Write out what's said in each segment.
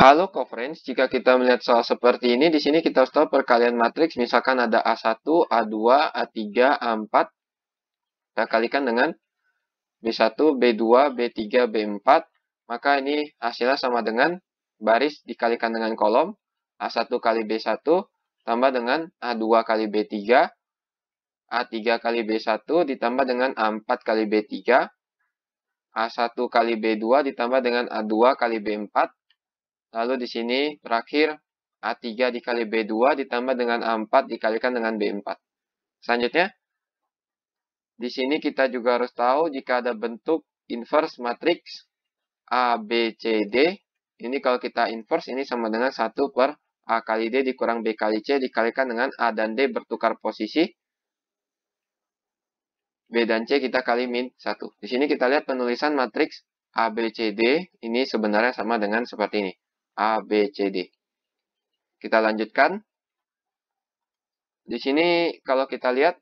Halo coverage, jika kita melihat soal seperti ini, di sini kita harus tahu perkalian matriks, misalkan ada A1, A2, A3, A4, kita kalikan dengan B1, B2, B3, B4, maka ini hasilnya sama dengan baris dikalikan dengan kolom, A1 kali B1, tambah dengan A2 kali B3, A3 kali B1 ditambah dengan A4 kali B3, A1 kali B2 ditambah dengan A2 kali B4, Lalu di sini terakhir A3 dikali B2 ditambah dengan A4 dikalikan dengan B4. Selanjutnya, di sini kita juga harus tahu jika ada bentuk inverse matriks A, B, C, D. Ini kalau kita inverse, ini sama dengan 1 per A kali D dikurang B kali C dikalikan dengan A dan D bertukar posisi. B dan C kita kali min 1. Di sini kita lihat penulisan matriks abcd ini sebenarnya sama dengan seperti ini. A, B, C, D. Kita lanjutkan. Di sini kalau kita lihat,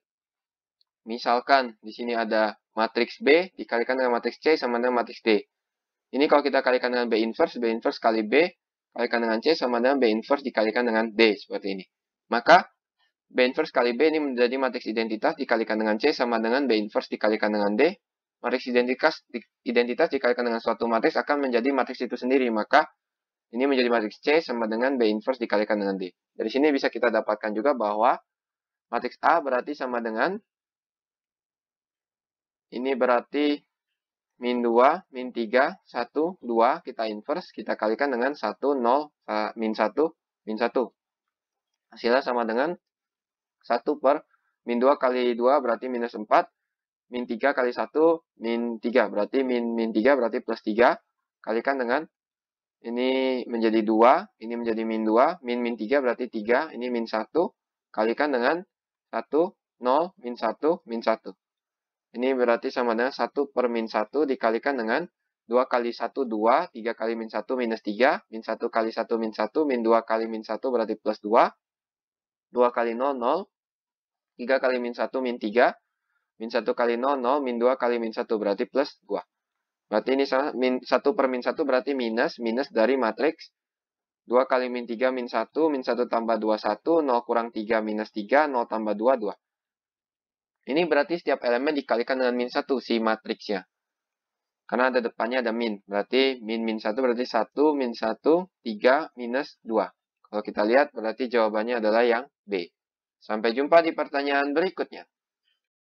misalkan di sini ada matriks B dikalikan dengan matriks C sama dengan matriks D. Ini kalau kita kalikan dengan B inverse, B inverse kali B, kalikan dengan C sama dengan B inverse dikalikan dengan D, seperti ini. Maka, B inverse kali B ini menjadi matriks identitas dikalikan dengan C sama dengan B inverse dikalikan dengan D. Matriks identitas, identitas dikalikan dengan suatu matriks akan menjadi matriks itu sendiri. Maka, ini menjadi matriks C sama dengan B inverse dikalikan dengan D. Dari sini bisa kita dapatkan juga bahwa matriks A berarti sama dengan ini berarti min 2, min 3, 1, 2, kita inverse, kita kalikan dengan 1, 0, uh, min 1, min 1. Hasilnya sama dengan 1 per min 2 kali 2 berarti minus 4, min 3 kali 1, min 3, berarti min, min 3 berarti plus 3, kalikan dengan ini menjadi 2, ini menjadi min 2, min min 3 berarti 3, ini min 1, kalikan dengan 1, 0, min 1, min 1. Ini berarti sama dengan 1 per min 1 dikalikan dengan 2 kali 1, 2, 3 kali min 1, minus 3, min 1 kali 1, min 1, min 2 kali min 1 berarti plus 2, 2 kali 0, 0, 3 kali min 1, min 3, min 1 kali 0, 0, min 2 kali min 1 berarti plus 2. Berarti ini salah, min, 1 per min 1 berarti minus, minus dari matriks 2 kali min 3 min 1, min 1 tambah 2, 1, 0 kurang 3 minus 3, 0 tambah 2, 2. Ini berarti setiap elemen dikalikan dengan min 1 si matriksnya. Karena ada depannya ada min. Berarti min min 1 berarti 1, min 1, 3, minus 2. Kalau kita lihat berarti jawabannya adalah yang B. Sampai jumpa di pertanyaan berikutnya.